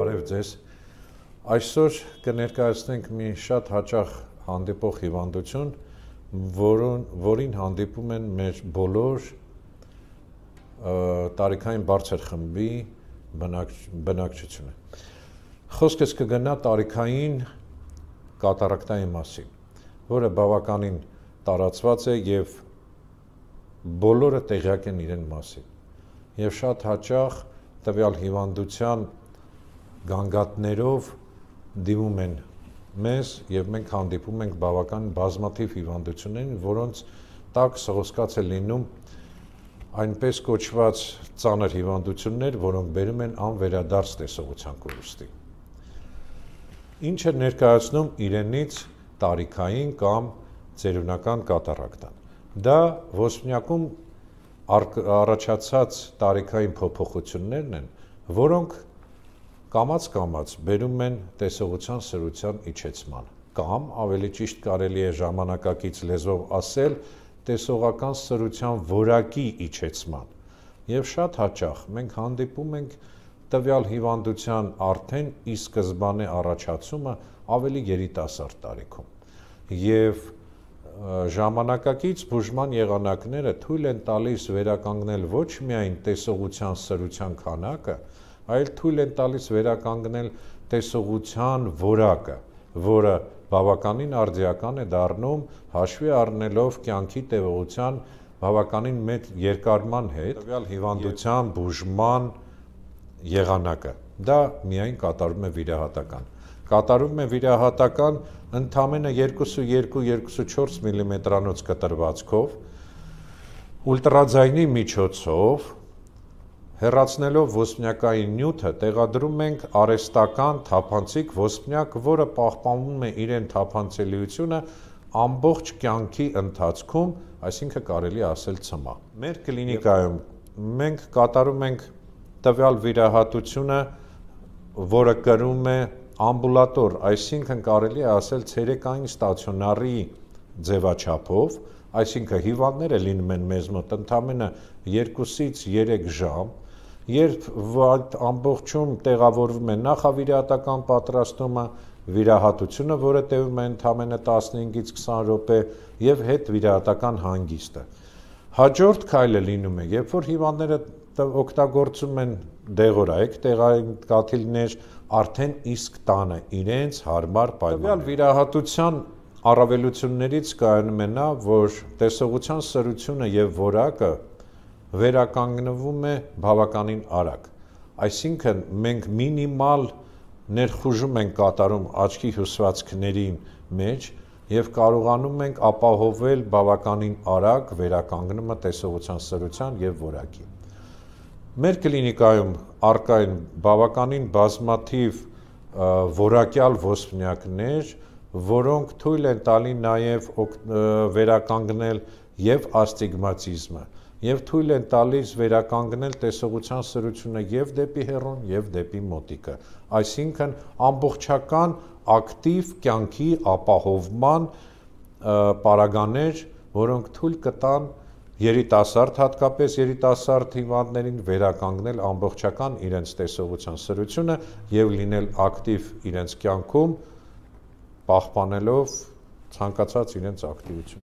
բարև ձեզ։ Այսօր կներկայացնենք մի շատ հաճախ հանդիպող հիվանդություն, որոն որին հանդիպում են մեր բոլոր տարիքային բարձր խմբի բնակ, բնակչությունը։ Խոսքս կգնա տարիքային կատարակտայի մասին, որը բավականին տարածված է եւ բոլորը տեղյակ են իրեն մասին։ Եվ շատ հաճախ տվյալ հիվանդության գանգատներով դիմում են մեզ եւ մենք հանդիպում ենք բավական բազմաթիվ հիվանդություններին, որոնց տակ սողսկաց է լինում այնպես կոչված ծանր հիվանդություններ, որոնք բերում են անվերադարձ տեսողության կորուստի։ Ինչ է ներկայացնում իրենից տարիքային կամ ծերունական կատարակտան։ Դա ոսպնյակում առաջացած տարիքային փոփոխություններն են, որոնք կամած-կամած բերում են տեսողության սրության իջեցման կամ ավելի ճիշտ կարելի է ժամանակակից լեզվով ասել տեսողական սրության որակի իջեցման եւ շատ հաճախ մենք հանդիպում ենք տվյալ հիվանդության արդեն ի սկզբանե առաջացումը ավելի երիտասարդ տարիքում եւ ժամանակակից բուժման եղանակները թույլ են տալիս վերականգնել ոչ միայն տեսողության սրության քանակը, այլ թույլ են տալիս վերականգնել տեսողության որակը, որը բավականին արդիական է դառնում հաշվի առնելով կյանքի տևողության բավականին մեծ երկարման հետ, տվյալ հիվանդության բուժման եղանակը։ Դա միայն կատարվում է վիրահատական։ Կատարվում է վիրահատական ընդամենը 2.2-2.4 մմ-անոց mm կտրվածքով, ուլտրաձայնի միջոցով, Հերացնելով ոսպնյակային նյութը տեղադրում ենք արեստական թափանցիկ ոսպնյակ, որը պահպանում է իրեն թափանցելիությունը ամբողջ կյանքի ընթացքում, այսինքն կարելի ասել ծմա։ Մեր կլինիկայում մենք կատարում ենք տվյալ վիրահատությունը, որը կրում է ամբուլատոր, այսինքն կարելի է ասել ցերեկային ստացիոնարի ձևաչափով, այսինքն հիվանդները լինում են մեզ մոտ ընդամենը 2-ից 3 ժամ, երբ այդ ամբողջում տեղավորվում է նախավիրահատական պատրաստումը, վիրահատությունը, որը տևում է ընդամենը 15-ից 20 րոպե եւ հետ վիրահատական հանգիստը։ Հաջորդ քայլը լինում է, երբ որ հիվանդները օգտագործում են դեղորայք, տեղային կաթիլներ, արդեն իսկ տանը իրենց հարմար պայմաններ։ Տվյալ վիրահատության առավելություններից կայանում է նա, որ տեսողության սրությունը եւ որակը վերականգնվում է բավականին արագ։ Այսինքն մենք մինիմալ ներխուժում ենք կատարում աչքի հյուսվածքների մեջ եւ կարողանում ենք ապահովել բավականին արագ վերականգնումը տեսողության սրության եւ որակի։ Մեր կլինիկայում առկա են բավականին բազմաթիվ որակյալ ոսպնյակներ, որոնք թույլ են տալի նաեւ վերականգնել եւ աստիգմատիզմը, եւ թույլ են տալիս վերականգնել տեսողության սրությունը եւ դեպի հերոն եւ դեպի մոտիկը այսինքն ամբողջական ակտիվ կյանքի ապահովման պարագաներ որոնք թույլ կտան երիտասարդ հատկապես երիտասարդ հիվանդներին վերականգնել ամբողջական իրենց տեսողության սրությունը եւ լինել ակտիվ իրենց կյանքում պահպանելով ցանկացած իրենց ակտիվությունը